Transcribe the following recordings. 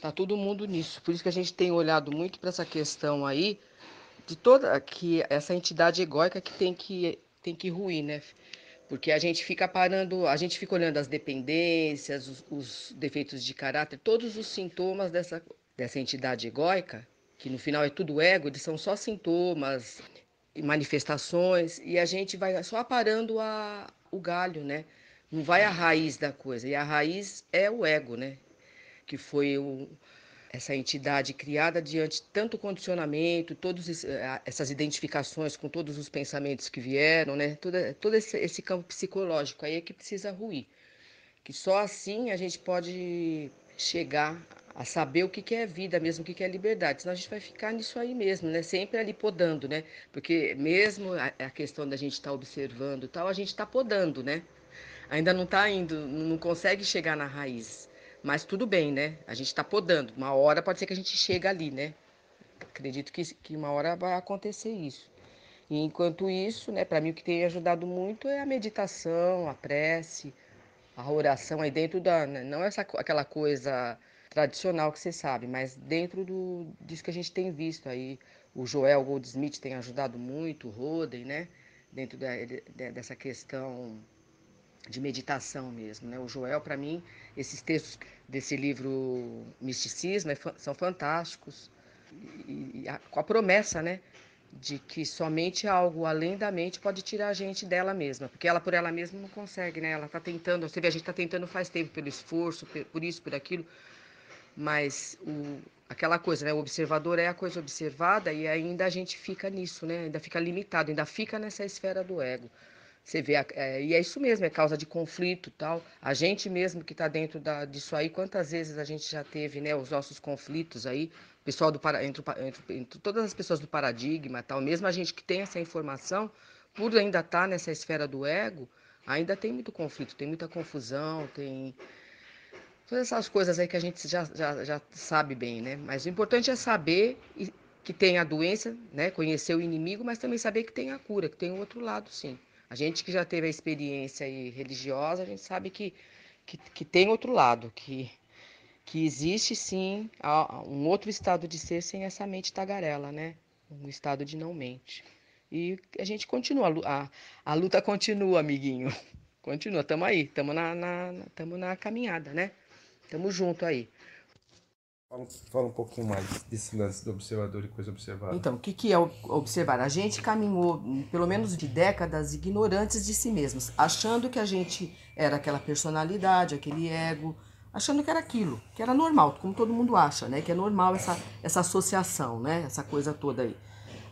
Tá todo mundo nisso. Por isso que a gente tem olhado muito para essa questão aí de toda que essa entidade egóica que tem que tem que ruir, né? Porque a gente fica parando, a gente fica olhando as dependências, os, os defeitos de caráter, todos os sintomas dessa dessa entidade egóica, que no final é tudo ego, eles são só sintomas e manifestações e a gente vai só aparando a o galho, né? Não vai à raiz da coisa. E a raiz é o ego, né? que foi o, essa entidade criada diante tanto condicionamento, todas eh, essas identificações com todos os pensamentos que vieram, né? todo, todo esse, esse campo psicológico aí é que precisa ruir. Que só assim a gente pode chegar a saber o que, que é vida mesmo, o que, que é liberdade. Senão a gente vai ficar nisso aí mesmo, né? Sempre ali podando, né? Porque mesmo a, questão da gente estar tá observando tal, a gente está podando, né? Ainda não está indo, não consegue chegar na raiz. Mas tudo bem, né? A gente está podando. Uma hora pode ser que a gente chegue ali, né? Acredito que, que uma hora vai acontecer isso. E enquanto isso, né, para mim o que tem ajudado muito é a meditação, a prece, a oração aí dentro da. Né? não essa, aquela coisa tradicional que você sabe, mas dentro do, disso que a gente tem visto aí. O Joel Goldsmith tem ajudado muito, o Roden, né? Dentro da, de, dessa questão de meditação mesmo. Né? O Joel, para mim, esses textos desse livro Misticismo é são fantásticos. E, e a, com a promessa né, de que somente algo além da mente pode tirar a gente dela mesma, porque ela por ela mesma não consegue, né? Ela está tentando, você vê, a gente está tentando faz tempo pelo esforço, por isso, por aquilo, mas o, aquela coisa, né? O observador é a coisa observada e ainda a gente fica nisso, né? Ainda fica limitado, ainda fica nessa esfera do ego. Você vê, é, e é isso mesmo, é causa de conflito tal. A gente mesmo que está dentro da, disso aí, quantas vezes a gente já teve né, os nossos conflitos aí, pessoal do entre, entre, entre todas as pessoas do paradigma tal, mesmo a gente que tem essa informação, por ainda estar tá nessa esfera do ego, ainda tem muito conflito, tem muita confusão, tem todas essas coisas aí que a gente já, já, já sabe bem, né? Mas o importante é saber que tem a doença, né? conhecer o inimigo, mas também saber que tem a cura, que tem o outro lado, sim. A gente que já teve a experiência religiosa, a gente sabe que, que, que tem outro lado, que, que existe sim um outro estado de ser sem essa mente tagarela, né? Um estado de não mente. E a gente continua, a, a luta continua, amiguinho. Continua, tamo aí, tamo na, na, tamo na caminhada, né? Tamo junto aí. Fala, fala um pouquinho mais desse lance do observador e coisa observada. Então, o que, que é observar? A gente caminhou, pelo menos de décadas, ignorantes de si mesmos, achando que a gente era aquela personalidade, aquele ego, achando que era aquilo, que era normal, como todo mundo acha, né? Que é normal essa, essa associação, né? Essa coisa toda aí.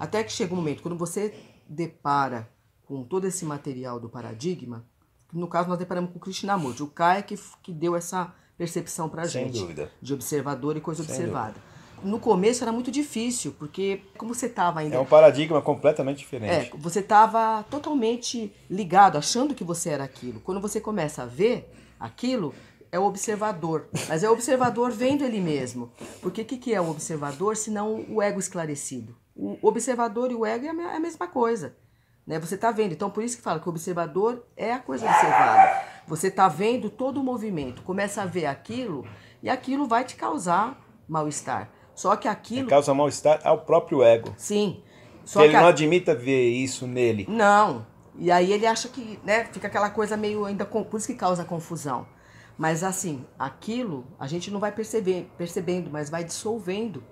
Até que chega um momento, quando você depara com todo esse material do paradigma, no caso nós deparamos com o Krishnamurti, o Kai que, que deu essa percepção para a gente. Sem dúvida. De observador e coisa Sem observada. Dúvida no começo era muito difícil, porque como você estava ainda. É um paradigma completamente é, diferente. É, você estava totalmente ligado, achando que você era aquilo. Quando você começa a ver aquilo, é o observador. Mas é o observador vendo ele mesmo. Porque o que, que é o observador se não o ego esclarecido? O observador e o ego é a é mesma coisa. Né? Você está vendo. Então, por isso que fala que o observador é a coisa observada. Você está vendo todo o movimento, começa a ver aquilo e aquilo vai te causar mal-estar. Só que aquilo. É, causa mal-estar ao próprio ego. Sim. Só ele que ele não admita ver isso nele. Não. E aí ele acha que, né, fica aquela coisa meio ainda. Por isso que causa confusão. Mas assim, aquilo a gente não vai perceber, percebendo, mas vai dissolvendo.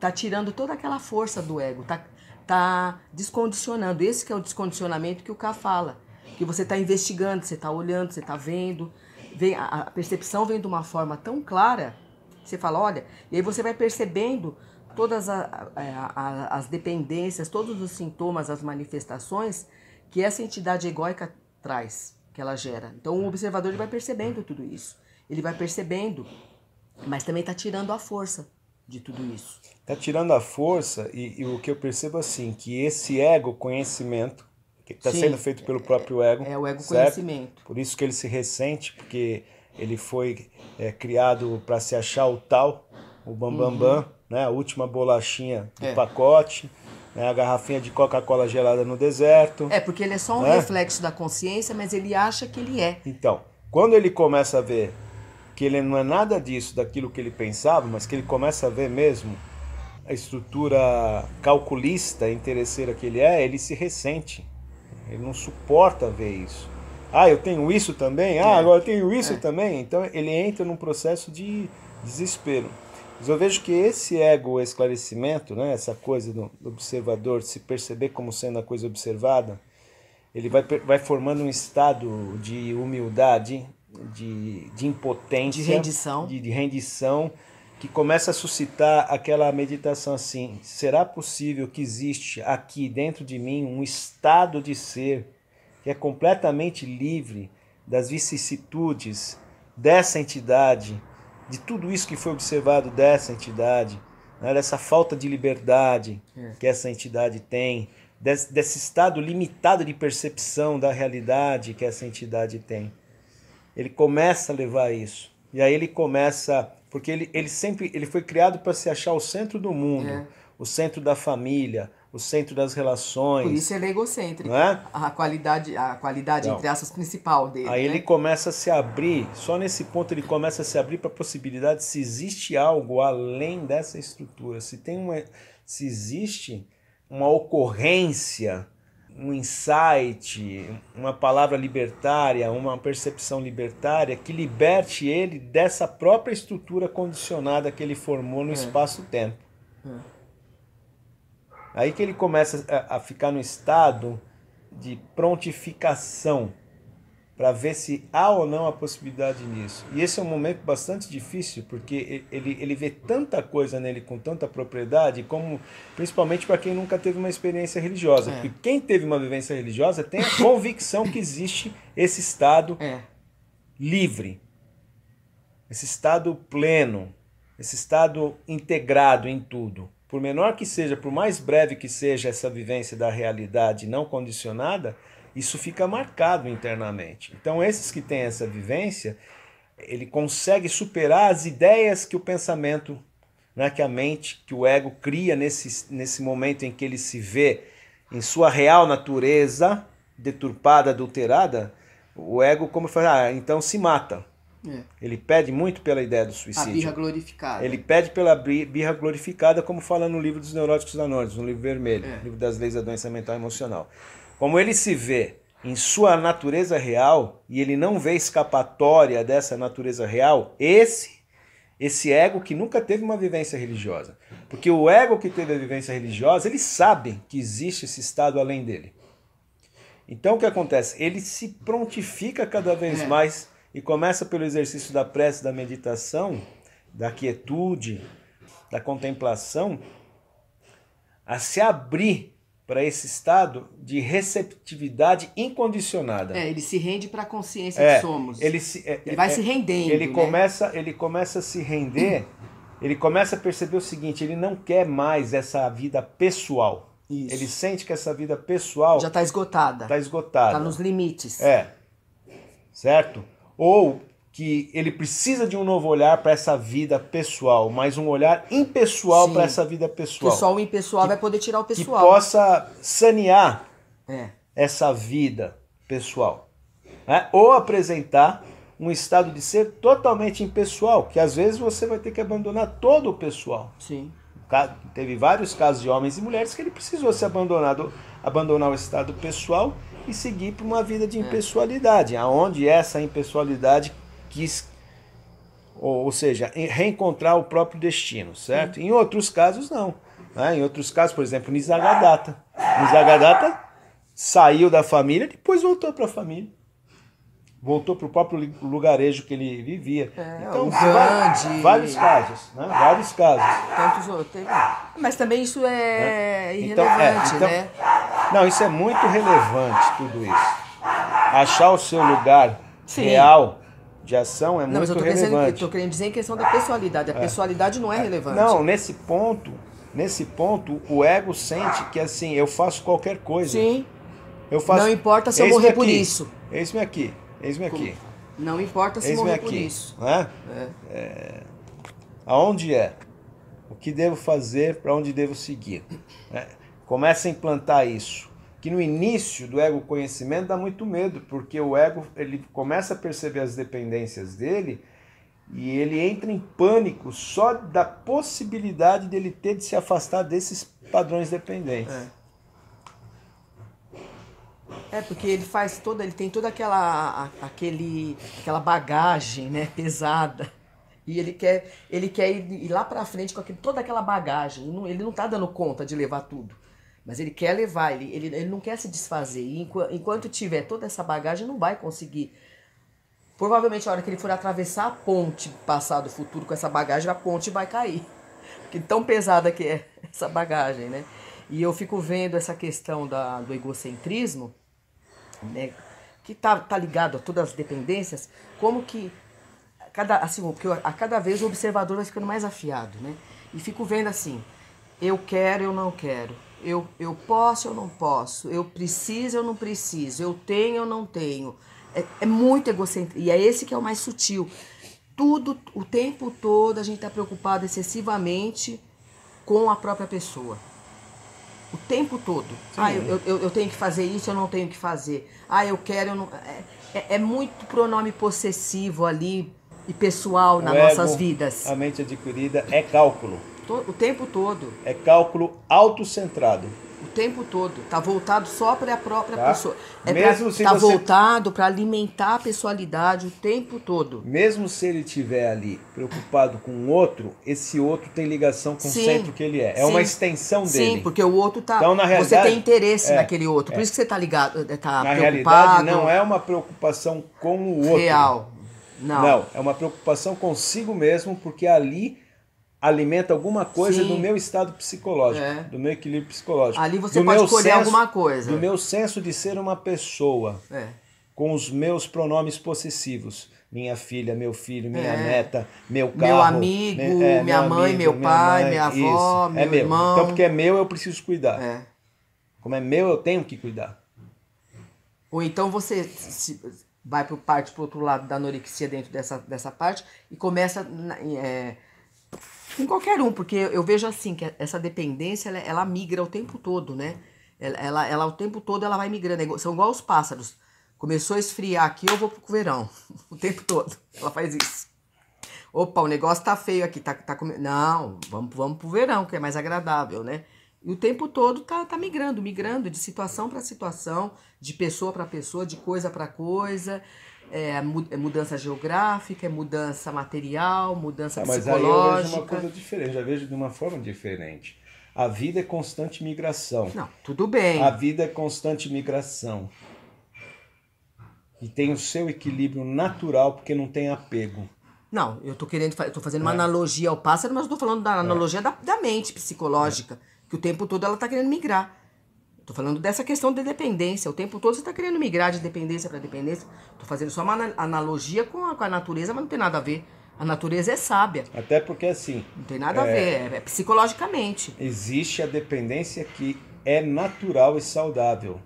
Tá tirando toda aquela força do ego, tá, tá descondicionando. Esse que é o descondicionamento que o K fala que você está investigando, você está olhando, você está vendo, vem, a percepção vem de uma forma tão clara, você fala, olha, e aí você vai percebendo todas a, é, a, a, as dependências, todos os sintomas, as manifestações que essa entidade egóica traz, que ela gera. Então o observador ele vai percebendo tudo isso, ele vai percebendo, mas também está tirando a força de tudo isso. Está tirando a força e, e o que eu percebo assim, que esse ego conhecimento que está sendo feito pelo é, próprio ego. É, é, o ego certo? conhecimento. Por isso que ele se ressente, porque ele foi é, criado para se achar o tal, o bambambam, bam, uhum. bam, né? a última bolachinha do é. pacote, né? a garrafinha de Coca-Cola gelada no deserto. É, porque ele é só um né? reflexo da consciência, mas ele acha que ele é. Então, quando ele começa a ver que ele não é nada disso, daquilo que ele pensava, mas que ele começa a ver mesmo a estrutura calculista, interesseira que ele é, ele se ressente. Ele não suporta ver isso. Ah, eu tenho isso também? Ah, é. agora eu tenho isso é. também? Então ele entra num processo de desespero. Mas eu vejo que esse ego esclarecimento, né, essa coisa do observador se perceber como sendo a coisa observada, ele vai, vai formando um estado de humildade, de, de impotência, de rendição, de, de rendição que começa a suscitar aquela meditação assim: será possível que existe aqui dentro de mim um estado de ser que é completamente livre das vicissitudes dessa entidade, de tudo isso que foi observado dessa entidade, né? dessa falta de liberdade é. que essa entidade tem, desse, desse estado limitado de percepção da realidade que essa entidade tem? Ele começa a levar isso. E aí ele começa, porque ele, ele sempre ele foi criado para se achar o centro do mundo, é. o centro da família, o centro das relações. Por isso ele é egocêntrico. Não é? A qualidade, a qualidade então, entre aspas, principal dele. Aí né? ele começa a se abrir, só nesse ponto ele começa a se abrir para a possibilidade se existe algo além dessa estrutura, se tem uma. se existe uma ocorrência um insight, uma palavra libertária, uma percepção libertária que liberte ele dessa própria estrutura condicionada que ele formou no é. espaço-tempo. É. Aí que ele começa a, a ficar no estado de prontificação para ver se há ou não a possibilidade nisso. E esse é um momento bastante difícil, porque ele, ele vê tanta coisa nele com tanta propriedade, como principalmente para quem nunca teve uma experiência religiosa. É. Porque quem teve uma vivência religiosa tem a convicção que existe esse estado é. livre, esse estado pleno, esse estado integrado em tudo. Por menor que seja, por mais breve que seja essa vivência da realidade não condicionada, isso fica marcado internamente. Então, esses que têm essa vivência, ele consegue superar as ideias que o pensamento, né, que a mente, que o ego cria nesse, nesse momento em que ele se vê em sua real natureza deturpada, adulterada. O ego, como fala, ah, então se mata. É. Ele pede muito pela ideia do suicídio. A birra glorificada. Ele pede pela birra glorificada, como fala no livro dos Neuróticos Anônimos, no livro vermelho, é. livro das leis da doença mental e emocional. Como ele se vê em sua natureza real e ele não vê escapatória dessa natureza real, esse esse ego que nunca teve uma vivência religiosa. Porque o ego que teve a vivência religiosa, ele sabe que existe esse estado além dele. Então o que acontece? Ele se prontifica cada vez é. mais e começa pelo exercício da prece, da meditação, da quietude, da contemplação, a se abrir para esse estado de receptividade incondicionada. É, ele se rende para a consciência é, que somos. Ele, se, é, ele vai é, se rendendo. Ele né? começa, ele começa a se render. ele começa a perceber o seguinte: ele não quer mais essa vida pessoal. Isso. Ele sente que essa vida pessoal já está esgotada. Está esgotada. Está nos limites. É, certo? Ou que ele precisa de um novo olhar para essa vida pessoal, mas um olhar impessoal para essa vida pessoal. Que só o impessoal que, vai poder tirar o pessoal. Que possa sanear é. essa vida pessoal. Né? Ou apresentar um estado de ser totalmente impessoal, que às vezes você vai ter que abandonar todo o pessoal. Sim. Teve vários casos de homens e mulheres que ele precisou se abandonar, abandonar o estado pessoal e seguir para uma vida de é. impessoalidade, é. aonde essa impessoalidade quis, ou, ou seja, reencontrar o próprio destino, certo? Em outros casos, não. Né? Em outros casos, por exemplo, Nisargadatta. Nisargadatta saiu da família, depois voltou para a família voltou para o próprio lugarejo que ele vivia. É, então, Gandhi, vários casos, né? Vários casos. Tantos outros. Mas também isso é né? irrelevante, então, é, então, né? Não, isso é muito relevante, tudo isso. Achar o seu lugar Sim. real de ação é não, muito mas eu tô relevante. Estou querendo dizer em questão da pessoalidade. A é. pessoalidade não é relevante. Não, nesse ponto, nesse ponto, o ego sente que assim, eu faço qualquer coisa. Sim. Eu faço. Não importa se eu morrer aqui. por isso. Eis-me aqui. Eis-me aqui. Não importa se morrer aqui. por isso. Né? É. É. Aonde é? O que devo fazer? Para onde devo seguir? É. Começa a implantar isso que no início do ego conhecimento dá muito medo, porque o ego ele começa a perceber as dependências dele e ele entra em pânico só da possibilidade dele ter de se afastar desses padrões dependentes. É. é porque ele faz toda, ele tem toda aquela aquele, aquela bagagem, né, pesada. E ele quer, ele quer ir, ir lá para frente com aquele, toda aquela bagagem. Ele não, está dando conta de levar tudo. Mas ele quer levar, ele, ele, ele não quer se desfazer. E enquanto, enquanto tiver toda essa bagagem, não vai conseguir. Provavelmente, a hora que ele for atravessar a ponte, passado, futuro, com essa bagagem, a ponte vai cair. Porque tão pesada que é essa bagagem, né? E eu fico vendo essa questão da, do egocentrismo, né? que tá, tá ligado a todas as dependências, como que cada, assim, porque a cada vez o observador vai ficando mais afiado, né? E fico vendo assim, eu quero, eu não quero, eu, eu posso, eu não posso. Eu preciso, eu não preciso. Eu tenho, eu não tenho. É, é muito egocêntrico. E é esse que é o mais sutil. Tudo, o tempo todo, a gente está preocupado excessivamente com a própria pessoa. O tempo todo. Sim. Ah, eu, eu, eu, tenho que fazer isso, eu não tenho que fazer. Ah, eu quero, eu não. É, é, é muito pronome possessivo ali e pessoal o nas ego, nossas vidas. A mente adquirida é cálculo o tempo todo. É cálculo autocentrado. O tempo todo. está voltado só para a própria tá? pessoa. É Mesmo pra, se está você... voltado para alimentar a pessoalidade o tempo todo. Mesmo se ele estiver ali preocupado com o outro, esse outro tem ligação com sim, o centro que ele é. É sim. uma extensão dele. Sim, porque o outro está Então, na realidade, você tem interesse é, naquele outro. Por é. isso que você está ligado, eh, tá na preocupado. Na realidade, não é uma preocupação com o outro. Real. Não. Não, é uma preocupação consigo mesmo, porque ali alimenta alguma coisa Sim. do meu estado psicológico, é. do meu equilíbrio psicológico. Ali você do pode escolher senso, alguma coisa. Do meu senso de ser uma pessoa, é. com os meus pronomes possessivos. Minha filha, meu filho, minha é. neta, meu carro. Meu amigo, me, né? é, minha meu mãe, amigo, meu minha pai, mãe, minha avó, isso. É meu, é meu irmão. Então, porque é meu, eu preciso cuidar. É. Como é meu, eu tenho que cuidar. Ou então você se, vai para parte para outro lado da anorexia dentro dessa, dessa parte e começa com tipo, qualquer um, porque eu vejo assim que essa dependência ela, ela migra o tempo todo, né? Ela, ela, ela, o tempo todo ela vai migrando, é são igual os pássaros. Começou a esfriar aqui, eu vou pro verão. O tempo todo. Ela faz isso. Opa, o negócio tá feio aqui, tá, tá com... Não, vamos, vamos pro verão, que é mais agradável, né? E o tempo todo tá, tá migrando, migrando de situação para situação, de pessoa para pessoa, de coisa para coisa. É, é, mudança geográfica, é mudança material, mudança ah, mas psicológica. Mas aí eu vejo uma coisa diferente, já vejo de uma forma diferente. A vida é constante migração. Não, tudo bem. A vida é constante migração. E tem o seu equilíbrio natural, porque não tem apego. Não, eu tô querendo, eu tô fazendo uma é. analogia ao pássaro, mas eu tô falando da é. analogia é. da, da, mente psicológica, é. que o tempo todo ela tá querendo migrar. Estou falando dessa questão de dependência. O tempo todo você está querendo migrar de dependência para dependência. Estou fazendo só uma analogia com a, com a, natureza, mas não tem nada a ver. A natureza é sábia. Até porque assim. Não tem nada é, a ver, é, é psicologicamente. Existe a dependência que é natural e saudável.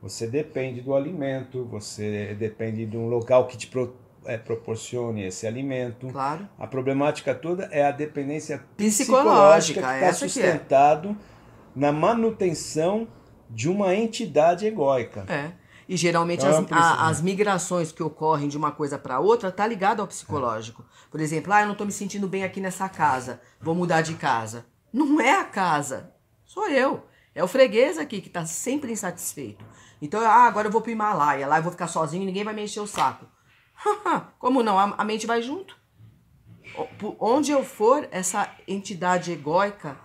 Você depende do alimento, você depende de um local que te pro, é, proporcione esse alimento. Claro. A problemática toda é a dependência psicológica, psicológica que está é. sustentado na manutenção de uma entidade egóica. É. E geralmente então, as, é a, as, né? migrações que ocorrem de uma coisa para outra tá ligada ao psicológico. É. Por exemplo, ah, eu não estou me sentindo bem aqui nessa casa, vou mudar de casa. Não é a casa, sou eu. É o freguês aqui que está sempre insatisfeito. Então, ah, agora eu vou para o Himalaia, lá eu vou ficar sozinho, e ninguém vai me encher o saco. Como não? A, a mente vai junto. Onde eu for, essa entidade egóica,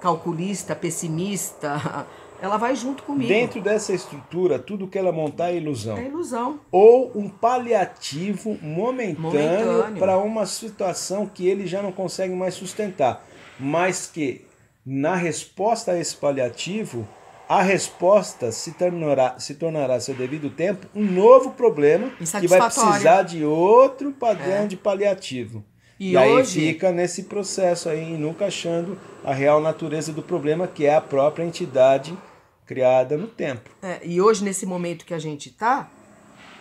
calculista, pessimista, Ela vai junto comigo. Dentro dessa estrutura, tudo que ela montar é ilusão. É ilusão. Ou um paliativo momentâneo, momentâneo. para uma situação que ele já não consegue mais sustentar. Mas que, na resposta a esse paliativo, a resposta se tornará, se tornará seu devido tempo um novo problema que vai precisar de outro padrão é. de paliativo. E, e hoje... aí fica nesse processo aí, nunca achando a real natureza do problema, que é a própria entidade criada no tempo. É, e hoje, nesse momento que a gente está,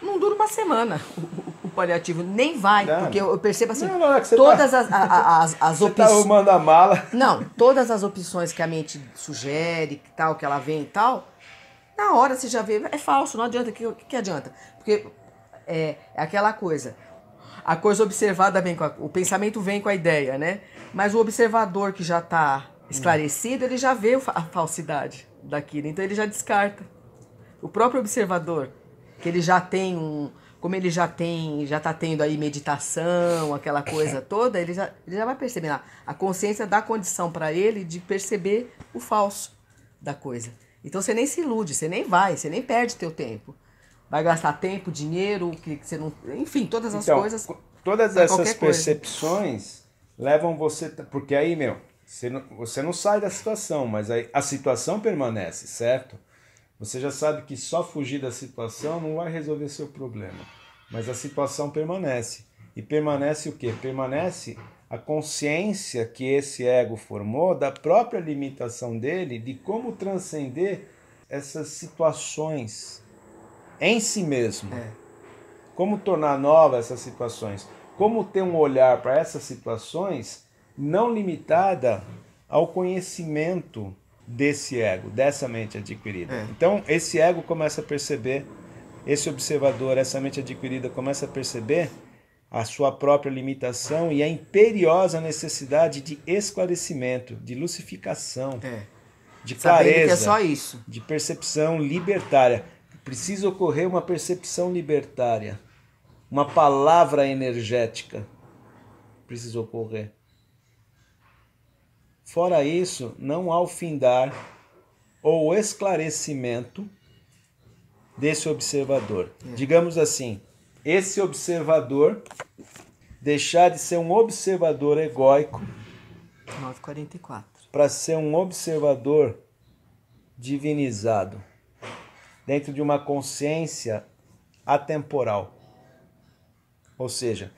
não dura uma semana o, o paliativo, nem vai, não, porque eu, né? eu percebo assim, não, não, é tá todas tá, as, a, as, as tá opções... Tá arrumando a mala. Não, todas as opções que a mente sugere, que tal, que ela vem e tal, na hora você já vê, é falso, não adianta, o que, que adianta? Porque é, é aquela coisa, a coisa observada vem com a, o pensamento vem com a ideia, né? Mas o observador que já está esclarecido, ele já vê a falsidade daquilo. Então ele já descarta. O próprio observador, que ele já tem um. Como ele já tem, já tá tendo aí meditação, aquela coisa toda, ele já, ele já vai perceber lá. A consciência dá condição para ele de perceber o falso da coisa. Então você nem se ilude, você nem vai, você nem perde teu tempo. Vai gastar tempo, dinheiro, que você não, enfim, todas as então, coisas. Todas essas percepções coisa. levam você, porque aí, meu, você não, você não sai da situação, mas a situação permanece, certo? Você já sabe que só fugir da situação não vai resolver seu problema, mas a situação permanece. E permanece o quê? Permanece a consciência que esse ego formou da própria limitação dele de como transcender essas situações em si mesmo. É. Como tornar nova essas situações, como ter um olhar para essas situações não limitada ao conhecimento desse ego, dessa mente adquirida. É. Então, esse ego começa a perceber, esse observador, essa mente adquirida começa a perceber a sua própria limitação e a imperiosa necessidade de esclarecimento, de lucificação, é. de Sabendo é clareza, é só isso. de percepção libertária. Precisa ocorrer uma percepção libertária, uma palavra energética precisa ocorrer Fora isso, não há o findar ou esclarecimento desse observador. Hum. Digamos assim, esse observador deixar de ser um observador egóico 944 para ser um observador divinizado dentro de uma consciência atemporal. Ou seja,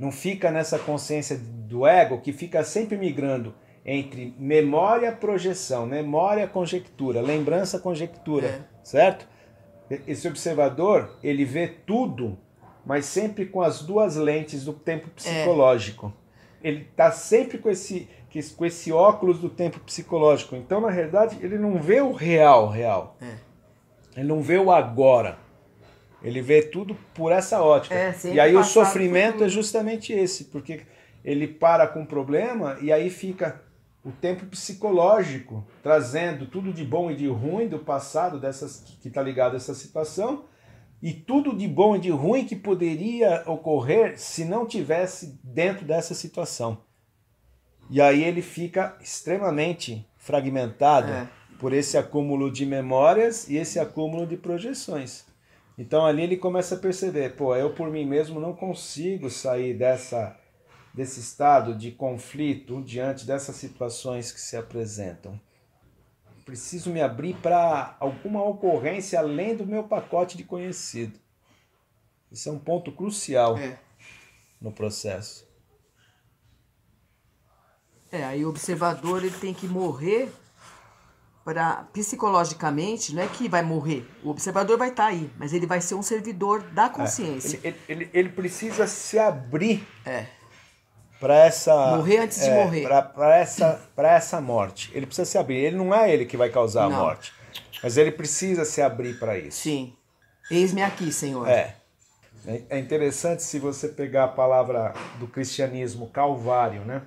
não fica nessa consciência do ego que fica sempre migrando entre memória, projeção, memória, conjectura, lembrança, conjectura, é. certo? Esse observador, ele vê tudo, mas sempre com as duas lentes do tempo é. psicológico. É. Ele está sempre com esse, com esse óculos do tempo psicológico. Então, na realidade, ele não vê o real, real. É. Ele não vê o agora. Ele vê tudo por essa ótica. É, e aí o sofrimento é justamente esse, porque ele para com o problema e aí fica o tempo psicológico, trazendo tudo de bom e de ruim do passado, dessas que está ligado a essa situação, e tudo de bom e de ruim que poderia ocorrer se não tivesse dentro dessa situação. E aí ele fica extremamente fragmentado é. por esse acúmulo de memórias e esse acúmulo de projeções. Então ali ele começa a perceber, pô, eu por mim mesmo não consigo sair dessa desse estado de conflito diante dessas situações que se apresentam? Preciso me abrir para alguma ocorrência além do meu pacote de conhecido. Isso é um ponto crucial é. no processo. É, aí o observador ele tem que morrer para psicologicamente, não é que vai morrer. O observador vai estar tá aí, mas ele vai ser um servidor da é, consciência. É, ele, ele, ele, ele, precisa se abrir é para essa morrer antes de é, morrer para essa para essa morte ele precisa se abrir ele não é ele que vai causar não. a morte mas ele precisa se abrir para isso sim eis-me aqui senhor é é interessante se você pegar a palavra do cristianismo calvário né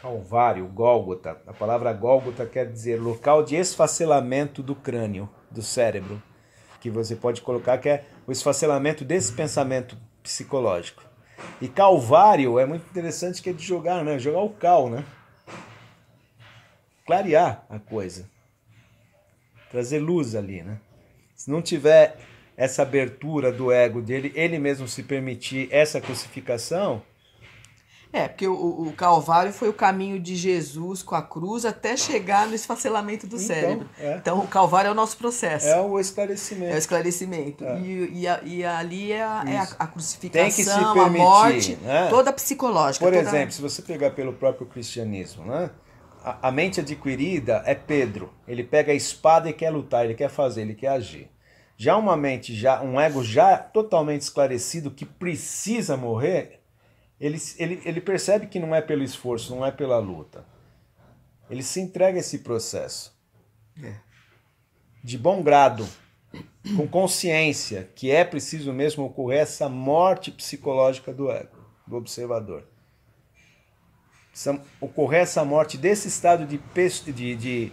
calvário gólgota a palavra gólgota quer dizer local de esfacelamento do crânio do cérebro que você pode colocar que é o esfacelamento desse pensamento psicológico e Calvário é muito interessante que é de jogar, né? Jogar o cal, né? Clarear a coisa. Trazer luz ali, né? Se não tiver essa abertura do ego dele, ele mesmo se permitir essa crucificação, é, porque o, o, Calvário foi o caminho de Jesus com a cruz até chegar no esfacelamento do então, cérebro. É. Então, o Calvário é o nosso processo. É o esclarecimento. É o esclarecimento. É. E, e, e, ali é a, é a crucificação, permitir, a morte, né? toda a psicológica. Por toda... exemplo, se você pegar pelo próprio cristianismo, né? A, a mente adquirida é Pedro. Ele pega a espada e quer lutar, ele quer fazer, ele quer agir. Já uma mente, já um ego já totalmente esclarecido que precisa morrer, ele, ele, ele percebe que não é pelo esforço, não é pela luta. Ele se entrega a esse processo. É. De bom grado, com consciência que é preciso mesmo ocorrer essa morte psicológica do ego, do observador. Essa, ocorrer essa morte desse estado de, de, de,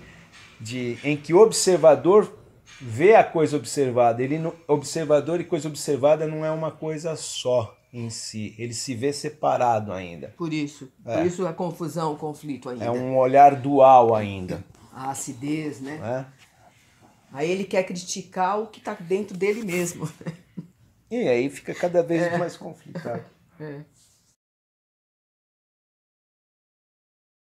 de em que o observador vê a coisa observada. Ele, observador e coisa observada não é uma coisa só em si, ele se vê separado ainda. Por isso, é. por isso a é confusão, o conflito ainda. É um olhar dual ainda. A acidez, né? É. Aí ele quer criticar o que está dentro dele mesmo. E aí fica cada vez é. mais conflitado. É.